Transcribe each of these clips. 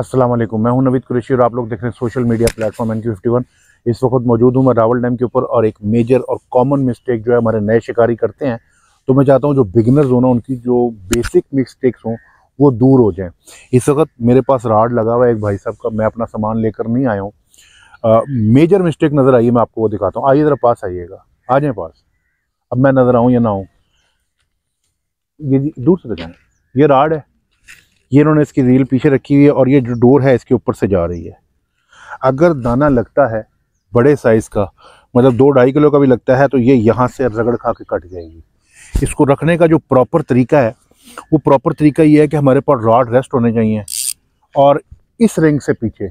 असलम मैं हूं नवीद कुरेशी और आप लोग देख रहे हैं social media platform N fifty one इस वक्त मौजूद हूं मैं रावल डैम के ऊपर और एक मेजर और कॉमन मिस्टेक जो है हमारे नए शिकारी करते हैं तो मैं चाहता हूं जो बिगनर्स हो ना उनकी जो बेसिक मिस्टेक्स हों वो दूर हो जाएं इस वक्त मेरे पास राड लगा हुआ है एक भाई साहब का मैं अपना सामान लेकर नहीं आया हूँ मेजर मिस्टेक नज़र आई है मैं आपको वो दिखाता हूँ आइए ज़रा पास आइएगा आ जाए पास अब मैं नज़र आऊँ या ना आऊँ ये दूर से दिखाएँ तो ये राड है ये इन्होंने इसकी रील पीछे रखी हुई है और ये जो डोर है इसके ऊपर से जा रही है अगर दाना लगता है बड़े साइज़ का मतलब दो ढाई किलो का भी लगता है तो ये यहाँ से रगड़ खा के कट जाएगी इसको रखने का जो प्रॉपर तरीका है वो प्रॉपर तरीका ये है कि हमारे पास रॉड रेस्ट होने चाहिए और इस रिंग से पीछे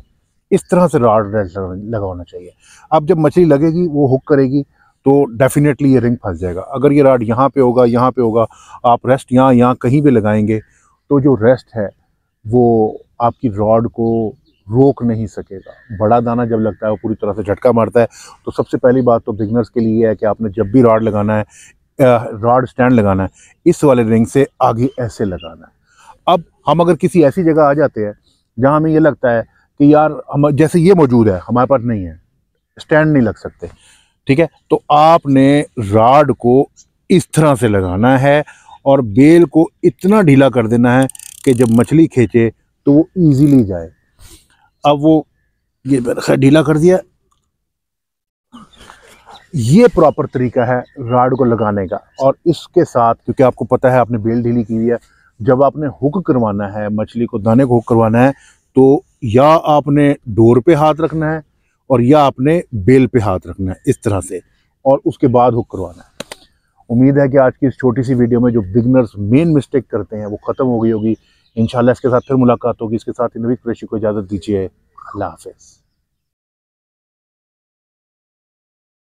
इस तरह से रॉड रेस्ट लगाना चाहिए अब जब मछली लगेगी वो हुक करेगी तो डेफिनेटली ये रिंग फंस जाएगा अगर ये रॉड यहाँ पे होगा यहाँ पे होगा आप रेस्ट यहाँ यहाँ कहीं भी लगाएंगे तो जो रेस्ट है वो आपकी रॉड को रोक नहीं सकेगा बड़ा दाना जब लगता है वो पूरी तरह से झटका मारता है तो सबसे पहली बात तो बिगनर्स के लिए है कि आपने जब भी रॉड लगाना है रॉड स्टैंड लगाना है इस वाले रिंग से आगे ऐसे लगाना है अब हम अगर किसी ऐसी जगह आ जाते हैं जहाँ हमें यह लगता है कि यार हम जैसे ये मौजूद है हमारे पास नहीं है स्टैंड नहीं लग सकते ठीक है तो आपने रॉड को इस तरह से लगाना है और बेल को इतना ढीला कर देना है कि जब मछली खींचे तो वो ईजीली जाए अब वो ये मैंने ढीला कर दिया ये प्रॉपर तरीका है राड को लगाने का और इसके साथ क्योंकि आपको पता है आपने बेल ढीली की है जब आपने हुक करवाना है मछली को दाने को हुक करवाना है तो या आपने डोर पे हाथ रखना है और या आपने बेल पे हाथ रखना है इस तरह से और उसके बाद हुक करवाना है उम्मीद है कि आज की इस छोटी सी वीडियो में जो बिगनर्स मेन मिस्टेक करते हैं वो ख़त्म हो गई होगी इन इसके साथ फिर मुलाकात होगी इसके साथ ही नवीद कृषि को इजाज़त दीजिए अल्लाह हाफिज़